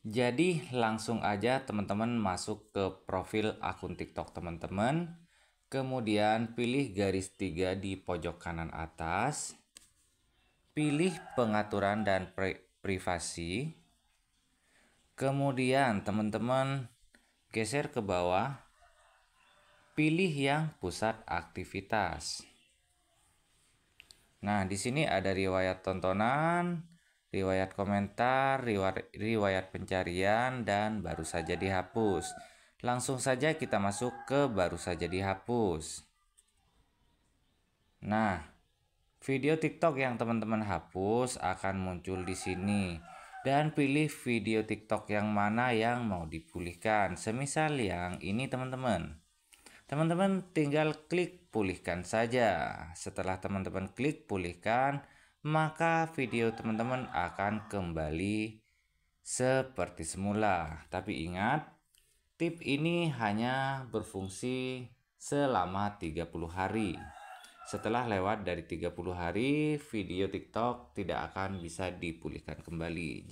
Jadi langsung aja teman-teman masuk ke profil akun TikTok teman-teman. Kemudian pilih garis tiga di pojok kanan atas. Pilih pengaturan dan privasi. Kemudian teman-teman geser ke bawah. Pilih yang pusat aktivitas. Nah, di sini ada riwayat tontonan, riwayat komentar, riwayat pencarian, dan baru saja dihapus. Langsung saja kita masuk ke baru saja dihapus. Nah, video TikTok yang teman-teman hapus akan muncul di sini. Dan pilih video TikTok yang mana yang mau dipulihkan. Semisal yang ini teman-teman. Teman-teman tinggal klik pulihkan saja. Setelah teman-teman klik pulihkan, maka video teman-teman akan kembali seperti semula. Tapi ingat, tip ini hanya berfungsi selama 30 hari. Setelah lewat dari 30 hari, video TikTok tidak akan bisa dipulihkan kembali.